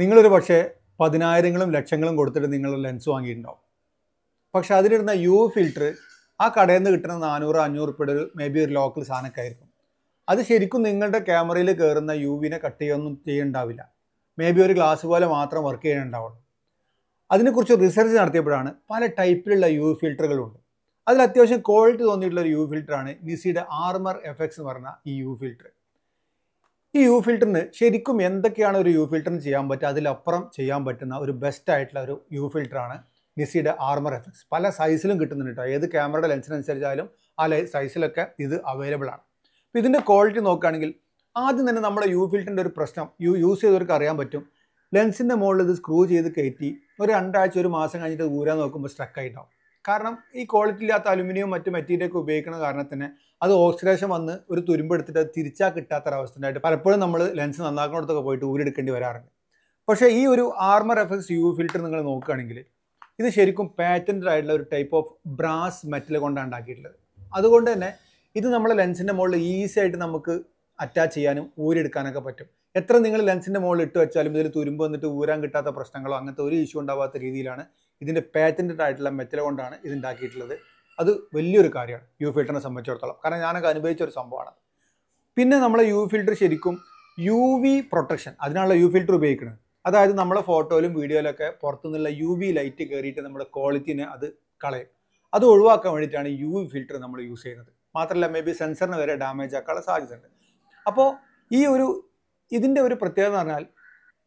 നിങ്ങളൊരു പക്ഷേ പതിനായിരങ്ങളും ലക്ഷങ്ങളും കൊടുത്തിട്ട് നിങ്ങൾ ലെൻസ് വാങ്ങിയിട്ടുണ്ടാവും പക്ഷെ അതിലിരുന്ന യു ഫിൽറ്റർ ആ കടയിൽ നിന്ന് കിട്ടുന്ന നാനൂറ് അഞ്ഞൂറ് ഉറുപ്പിയുടെ ഒരു മേ ബി ഒരു ലോക്കൽ സാധനമൊക്കെ അത് ശരിക്കും നിങ്ങളുടെ ക്യാമറയിൽ കയറുന്ന യു വിനെ കട്ട് ചെയ്യൊന്നും ചെയ്യണ്ടാവില്ല മേ ബി ഒരു ഗ്ലാസ് പോലെ മാത്രം വർക്ക് ചെയ്യാനുണ്ടാവുള്ളൂ അതിനെക്കുറിച്ച് റിസർച്ച് നടത്തിയപ്പോഴാണ് പല ടൈപ്പിലുള്ള യു ഫിൽറ്ററുകളുണ്ട് അതിൽ അത്യാവശ്യം ക്വാളിറ്റി തോന്നിയിട്ടുള്ള ഒരു യു ഫിൽറ്ററാണ് നിസിയുടെ ആർമർ എഫക്ട്സ് എന്ന് പറഞ്ഞ ഈ യു ഫിൽറ്റർ ഈ യു ഫിൽറ്ററിന് ശരിക്കും എന്തൊക്കെയാണ് ഒരു യു ഫിൽറ്ററിന് ചെയ്യാൻ പറ്റുക അതിലപ്പുറം ചെയ്യാൻ പറ്റുന്ന ഒരു ബെസ്റ്റ് ആയിട്ടുള്ള ഒരു യു ഫിൽറ്ററാണ് നിസിയുടെ ആർമർ എഫക്സ് പല സൈസിലും കിട്ടുന്നുണ്ട് ഏത് ക്യാമറയുടെ ലെൻസിനനുസരിച്ചാലും ആ സൈസിലൊക്കെ ഇത് അവൈലബിൾ ആണ് അപ്പോൾ ഇതിൻ്റെ ക്വാളിറ്റി നോക്കുകയാണെങ്കിൽ ആദ്യം തന്നെ നമ്മുടെ യു ഫിൽറ്ററിൻ്റെ ഒരു പ്രശ്നം യു യൂസ് ചെയ്തവർക്ക് അറിയാൻ പറ്റും ലെൻസിൻ്റെ മുകളിൽ ഇത് സ്ക്രൂ ചെയ്ത് കയറ്റി ഒരു രണ്ടാഴ്ച ഒരു മാസം കഴിഞ്ഞിട്ട് ഊരാൻ നോക്കുമ്പോൾ സ്ട്രക്കായിട്ടാവും കാരണം ഈ ക്വാളിറ്റി ഇല്ലാത്ത അലുമിനിയം മറ്റു മെറ്റീരിയൽ ഒക്കെ ഉപയോഗിക്കുന്ന കാരണത്തിന് അത് ഓക്സിഡേഷൻ വന്ന് ഒരു തുരുമ്പെടുത്തിട്ട് തിരിച്ചാൽ കിട്ടാത്തൊരവസ്ഥ ഉണ്ടായിട്ട് പലപ്പോഴും നമ്മൾ ലെൻസ് നന്നാക്കുന്നിടത്തൊക്കെ പോയിട്ട് ഊരിയെടുക്കേണ്ടി വരാറുണ്ട് പക്ഷേ ഈ ഒരു ആർമർ എഫക്സ് യു ഫിൽറ്റർ നിങ്ങൾ നോക്കുകയാണെങ്കിൽ ഇത് ശരിക്കും പാറ്റൻഡ് ആയിട്ടുള്ള ഒരു ടൈപ്പ് ഓഫ് ബ്രാസ് മെറ്റൽ കൊണ്ടാണ് ഉണ്ടാക്കിയിട്ടുള്ളത് അതുകൊണ്ട് തന്നെ ഇത് നമ്മുടെ ലെൻസിൻ്റെ മുകളിൽ ഈസി ആയിട്ട് നമുക്ക് അറ്റാച്ച് ചെയ്യാനും ഊരിയെടുക്കാനൊക്കെ പറ്റും എത്ര നിങ്ങൾ ലെൻസിൻ്റെ മുകളിൽ ഇട്ട് വെച്ചാലും ഇതിൽ തുരുമ്പ് വന്നിട്ട് ഊരാൻ കിട്ടാത്ത പ്രശ്നങ്ങളോ അങ്ങനത്തെ ഒരു ഇഷ്യൂ ഉണ്ടാവാത്ത രീതിയിലാണ് ഇതിൻ്റെ പാറ്റൻറ്റഡ് ആയിട്ടുള്ള മെറ്റൽ കൊണ്ടാണ് ഇത് ഉണ്ടാക്കിയിട്ടുള്ളത് അത് വലിയൊരു കാര്യമാണ് യു ഫിൽറ്ററിനെ സംബന്ധിച്ചിടത്തോളം കാരണം ഞാനൊക്കെ അനുഭവിച്ച ഒരു സംഭവമാണ് പിന്നെ നമ്മളെ യു ഫിൽറ്റർ ശരിക്കും യു വി പ്രൊട്ടക്ഷൻ അതിനുള്ള യു ഫിൽറ്റർ ഉപയോഗിക്കുന്നത് അതായത് നമ്മളെ ഫോട്ടോയിലും വീഡിയോയിലൊക്കെ പുറത്തുനിന്നുള്ള യു വി ലൈറ്റ് കയറിയിട്ട് നമ്മുടെ ക്വാളിറ്റിനെ അത് കളയും അത് ഒഴിവാക്കാൻ വേണ്ടിയിട്ടാണ് യു വി ഫിൽറ്റർ നമ്മൾ യൂസ് ചെയ്യുന്നത് മാത്രമല്ല മേ ബി സെൻസറിന് വരെ ഡാമേജ് ആക്കാനുള്ള സാധ്യതയുണ്ട് അപ്പോൾ ഈ ഒരു ഇതിൻ്റെ ഒരു പ്രത്യേകത എന്ന് പറഞ്ഞാൽ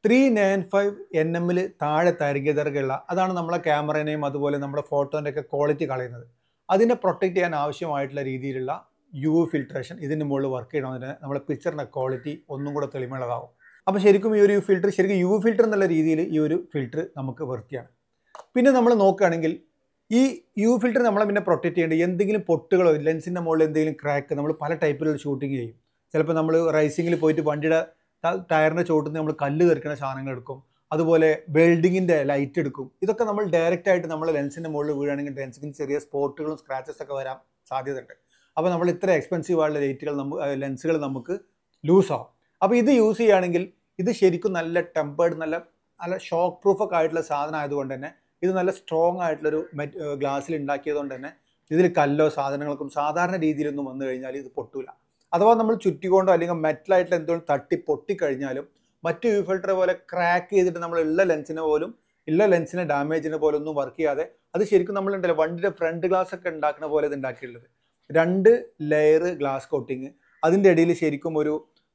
ത്രീ നയൻ ഫൈവ് എൻ എമ്മിൽ താഴെ തരികിതറുകളുള്ള അതാണ് നമ്മളെ ക്യാമറേനെയും അതുപോലെ നമ്മുടെ ഫോട്ടോൻ്റെ ഒക്കെ ക്വാളിറ്റി കളയുന്നത് അതിനെ പ്രൊട്ടക്റ്റ് ചെയ്യാൻ ആവശ്യമായിട്ടുള്ള രീതിയിലുള്ള യു ഫിൽട്രേഷൻ ഇതിൻ്റെ മുകളിൽ വർക്ക് ചെയ്യണമെന്ന് നമ്മുടെ പിക്ചറിൻ്റെ ക്വാളിറ്റി ഒന്നും കൂടെ തെളിമയുള്ളതാകും അപ്പോൾ ശരിക്കും ഈ ഒരു യു ഫിൽറ്റർ ശരിക്കും യു ഫിൽറ്റർ എന്നുള്ള രീതിയിൽ ഈ ഒരു ഫിൽറ്റർ നമുക്ക് വൃത്തിയാണ് പിന്നെ നമ്മൾ നോക്കുകയാണെങ്കിൽ ഈ യു ഫിൽറ്റർ നമ്മളെ പിന്നെ പ്രൊട്ടക്റ്റ് ചെയ്യേണ്ടത് എന്തെങ്കിലും പൊട്ടുകളോ ലെൻസിൻ്റെ മുകളിൽ എന്തെങ്കിലും ക്രാക്ക് നമ്മൾ പല ടൈപ്പിലുള്ള ഷൂട്ടിങ് ചെയ്യും ചിലപ്പോൾ നമ്മൾ റൈസിങ്ങിൽ പോയിട്ട് വണ്ടിയുടെ ടയറിൻ്റെ ചോട്ടിൽ നമ്മൾ കല്ല് തീർക്കുന്ന സാധനങ്ങൾ എടുക്കും അതുപോലെ വെൽഡിങ്ങിൻ്റെ ലൈറ്റ് എടുക്കും ഇതൊക്കെ നമ്മൾ ഡയറക്റ്റ് ആയിട്ട് നമ്മൾ ലെൻസിൻ്റെ മുകളിൽ വീഴുകയാണെങ്കിൽ ലെൻസിന് ചെറിയ സ്പോട്ടുകളും സ്ക്രാച്ചസ് ഒക്കെ വരാൻ സാധ്യതയുണ്ട് അപ്പോൾ നമ്മൾ ഇത്ര എക്സ്പെൻസീവ് ആയിട്ടുള്ള ലൈറ്റുകൾ നമുക്ക് ലെൻസുകൾ നമുക്ക് ലൂസ് അപ്പോൾ ഇത് യൂസ് ചെയ്യുകയാണെങ്കിൽ ഇത് ശരിക്കും നല്ല ടെമ്പേർഡ് നല്ല നല്ല ഷോക്ക് പ്രൂഫൊക്കെ ആയിട്ടുള്ള സാധനം ആയതുകൊണ്ട് തന്നെ ഇത് നല്ല സ്ട്രോങ് ആയിട്ടുള്ളൊരു മെറ്റ് ഗ്ലാസ്സിൽ ഉണ്ടാക്കിയതുകൊണ്ട് തന്നെ ഇതിൽ കല്ലോ സാധനങ്ങൾക്കും സാധാരണ രീതിയിലൊന്നും വന്നു കഴിഞ്ഞാൽ ഇത് പൊട്ടൂല അഥവാ നമ്മൾ ചുറ്റിക്കൊണ്ടോ അല്ലെങ്കിൽ മെറ്റലായിട്ടുള്ള എന്തുകൊണ്ട് തട്ടി പൊട്ടിക്കഴിഞ്ഞാലും മറ്റ് യു ഫിൽട്ടറെ പോലെ ക്രാക്ക് ചെയ്തിട്ട് നമ്മൾ ഉള്ള ലെൻസിനെ പോലും ഉള്ള ലെൻസിനെ ഡാമേജിനെ പോലെ ഒന്നും വർക്ക് ചെയ്യാതെ അത് ശരിക്കും നമ്മൾ ഉണ്ടല്ലോ വണ്ടിയുടെ ഫ്രണ്ട് ഗ്ലാസ് ഒക്കെ ഉണ്ടാക്കുന്ന പോലെ ഇത് ഉണ്ടാക്കിയിട്ടുള്ളത് രണ്ട് ലെയർ ഗ്ലാസ് കോട്ടിങ് അതിൻ്റെ ഇടയിൽ ശരിക്കും ഒരു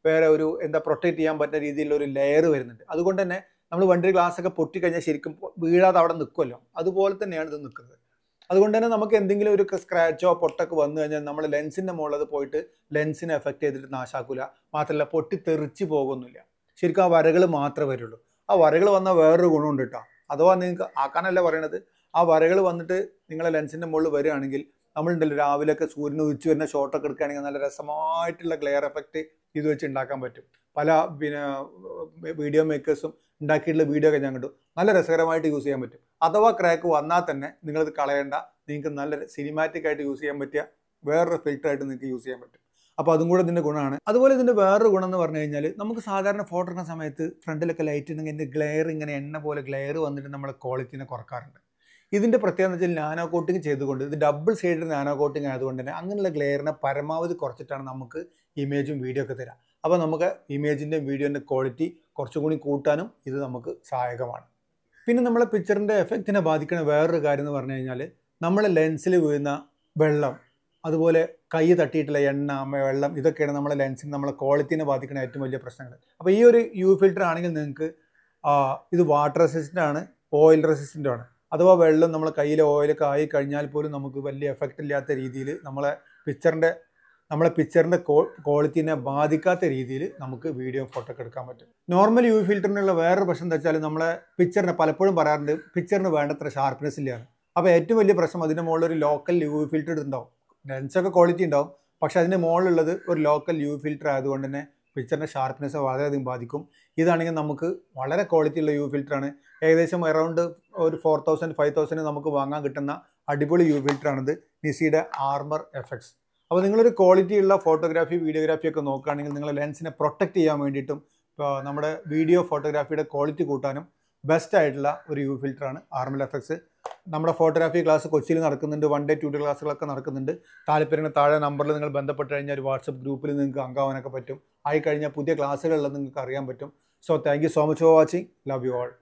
വേറെ ഒരു എന്താ പ്രൊട്ടക്റ്റ് ചെയ്യാൻ പറ്റുന്ന രീതിയിലുള്ള ഒരു ലെയർ വരുന്നുണ്ട് അതുകൊണ്ട് തന്നെ നമ്മൾ വണ്ടിയുടെ ഗ്ലാസ് ഒക്കെ പൊട്ടിക്കഴിഞ്ഞാൽ ശരിക്കും വീഴാതെ അവിടെ നിൽക്കുമല്ലോ അതുപോലെ തന്നെയാണ് ഇത് നിൽക്കുന്നത് അതുകൊണ്ട് തന്നെ നമുക്ക് എന്തെങ്കിലും ഒരു സ്ക്രാച്ചോ പൊട്ടൊക്കെ വന്നു കഴിഞ്ഞാൽ നമ്മൾ ലെൻസിൻ്റെ മുകളിൽ അത് പോയിട്ട് ലെൻസിനെ എഫക്റ്റ് ചെയ്തിട്ട് നാശാക്കൂല മാത്രമല്ല പൊട്ടി തെറിച്ച് പോകുന്നില്ല ശരിക്കും ആ വരകൾ മാത്രമേ വരുള്ളൂ ആ വരകൾ വന്ന വേറൊരു ഗുണമുണ്ട് കേട്ടോ അഥവാ നിങ്ങൾക്ക് ആക്കാനല്ല പറയണത് ആ വരകൾ വന്നിട്ട് നിങ്ങളെ ലെൻസിൻ്റെ മുകളിൽ വരികയാണെങ്കിൽ നമ്മളുണ്ടല്ലോ രാവിലെയൊക്കെ സൂര്യൻ ഉദിച്ചു വരുന്ന ഷോട്ടൊക്കെ എടുക്കുകയാണെങ്കിൽ നല്ല രസമായിട്ടുള്ള ഗ്ലെയർ എഫക്റ്റ് ഇത് വെച്ച് ഉണ്ടാക്കാൻ പറ്റും പല പിന്നെ വീഡിയോ മേക്കേഴ്സും ഉണ്ടാക്കിയിട്ടുള്ള വീഡിയോ ഒക്കെ ഞാൻ കണ്ടു നല്ല രസകരമായിട്ട് യൂസ് ചെയ്യാൻ പറ്റും അഥവാ ക്രാക്ക് വന്നാൽ തന്നെ നിങ്ങളത് കളയേണ്ട നിങ്ങൾക്ക് നല്ല സിനിമാറ്റിക് ആയിട്ട് യൂസ് ചെയ്യാൻ പറ്റിയ വേറൊരു ഫിൽറ്ററായിട്ട് നിങ്ങൾക്ക് യൂസ് ചെയ്യാൻ പറ്റും അപ്പോൾ അതും കൂടെ ഇതിൻ്റെ ഗുണമാണ് അതുപോലെ ഇതിൻ്റെ വേറൊരു ഗുണം എന്ന് പറഞ്ഞു കഴിഞ്ഞാൽ നമുക്ക് സാധാരണ ഫോട്ടോ എടുക്കുന്ന സമയത്ത് ഫ്രണ്ടിലൊക്കെ ലൈറ്റ് ഉണ്ടെങ്കിൽ ഇതിൻ്റെ ഗ്ലെയർ ഇങ്ങനെ എണ്ണ പോലെ ഗ്ലെയർ വന്നിട്ട് നമ്മുടെ ക്വാളിറ്റിനെ കുറക്കാറുണ്ട് ഇതിൻ്റെ പ്രത്യേകത എന്ന് വെച്ചാൽ നാനോ കോട്ടിങ് ചെയ്തുകൊണ്ട് ഇത് ഡബിൾ സൈഡിൽ നാനോ കോട്ടിങ് ആയതുകൊണ്ട് തന്നെ അങ്ങനെയുള്ള ഗ്ലെയറിനെ പരമാവധി കുറച്ചിട്ടാണ് നമുക്ക് ഇമേജും വീഡിയോ ഒക്കെ തരാം അപ്പോൾ നമുക്ക് ഇമേജിൻ്റെ വീഡിയോൻ്റെ ക്വാളിറ്റി കുറച്ചും കൂടി കൂട്ടാനും ഇത് നമുക്ക് സഹായകമാണ് പിന്നെ നമ്മളെ പിക്ചറിൻ്റെ എഫക്റ്റിനെ ബാധിക്കുന്ന വേറൊരു കാര്യം എന്ന് പറഞ്ഞു കഴിഞ്ഞാൽ നമ്മളെ ലെൻസിൽ വീഴുന്ന വെള്ളം അതുപോലെ കൈ തട്ടിയിട്ടുള്ള എണ്ണ വെള്ളം ഇതൊക്കെയാണ് നമ്മളെ ലെൻസിന് നമ്മളെ ക്വാളിറ്റിനെ ബാധിക്കുന്ന ഏറ്റവും വലിയ പ്രശ്നങ്ങൾ അപ്പോൾ ഈ ഒരു യു ഫിൽറ്റർ ആണെങ്കിൽ നിങ്ങൾക്ക് ഇത് വാട്ടർ റെസിസ്റ്റൻ്റ് ആണ് ഓയിൽ റെസിസ്റ്റൻ്റ് ആണ് അഥവാ വെള്ളം നമ്മളെ കയ്യിൽ ഓയിലൊക്കെ ആയി കഴിഞ്ഞാൽ പോലും നമുക്ക് വലിയ എഫക്റ്റ് ഇല്ലാത്ത രീതിയിൽ നമ്മളെ പിക്ചറിൻ്റെ നമ്മളെ പിക്ചറിൻ്റെ ക്വാളിറ്റിനെ ബാധിക്കാത്ത രീതിയിൽ നമുക്ക് വീഡിയോ ഫോട്ടോ എടുക്കാൻ പറ്റും നോർമൽ യു ഫിൽറ്ററിനുള്ള വേറൊരു പ്രശ്നം എന്താ വെച്ചാൽ നമ്മളെ പിക്ചറിനെ പലപ്പോഴും പറയാറുണ്ട് പിക്ചറിന് വേണ്ടത്ര ഷാർപ്പ്നെസ് ഇല്ലയാണ് അപ്പോൾ ഏറ്റവും വലിയ പ്രശ്നം അതിൻ്റെ മുകളിൽ ഒരു ലോക്കൽ യു ഫിൽറ്റർ ഉണ്ടാവും ലെൻസൊക്കെ ക്വാളിറ്റി ഉണ്ടാവും പക്ഷേ അതിൻ്റെ മുകളിലുള്ളത് ഒരു ലോക്കൽ യു ഫിൽറ്റർ ആയതുകൊണ്ട് തന്നെ പിക്ചറിൻ്റെ ഷാർപ്പ്നെസ് വളരെയധികം ബാധിക്കും ഇതാണെങ്കിൽ നമുക്ക് വളരെ ക്വാളിറ്റിയുള്ള യു ഫിൽറ്ററാണ് ഏകദേശം എറൗണ്ട് ഒരു ഫോർ തൗസൻഡ് ഫൈവ് തൗസൻഡ് നമുക്ക് വാങ്ങാൻ കിട്ടുന്ന അടിപൊളി യു ഫിൽറ്ററാണിത് നിസിയുടെ ആർമർ എഫക്ട്സ് അപ്പോൾ നിങ്ങളൊരു ക്വാളിറ്റിയുള്ള ഫോട്ടോഗ്രാഫി വീഡിയോഗ്രാഫി ഒക്കെ നോക്കുകയാണെങ്കിൽ നിങ്ങൾ ലെൻസിനെ പ്രൊട്ടക്റ്റ് ചെയ്യാൻ വേണ്ടിയിട്ടും നമ്മുടെ വീഡിയോ ഫോട്ടോഗ്രാഫിയുടെ ക്വാളിറ്റി കൂട്ടാനും ബെസ്റ്റ് ആയിട്ടുള്ള ഒരു യു ഫിൽറ്ററാണ് ആർമൽ എഫക്ട്സ് നമ്മുടെ ഫോട്ടോഗ്രാഫി ക്ലാസ് കൊച്ചിയിൽ നടക്കുന്നുണ്ട് വൺ ഡേ ടു ഡേ ക്ലാസ്സുകളൊക്കെ നടക്കുന്നുണ്ട് താല്പര്യത്തിന് താഴെ നമ്പറിൽ നിങ്ങൾ ബന്ധപ്പെട്ട് കഴിഞ്ഞാൽ ഒരു വാട്സപ്പ് ഗ്രൂപ്പിൽ നിങ്ങൾക്ക് അംഗാവാനൊക്കെ പറ്റും ആയി കഴിഞ്ഞാൽ പുതിയ ക്ലാസ്സുകളിൽ നിങ്ങൾക്ക് അറിയാൻ പറ്റും so thank you so much for watching love you all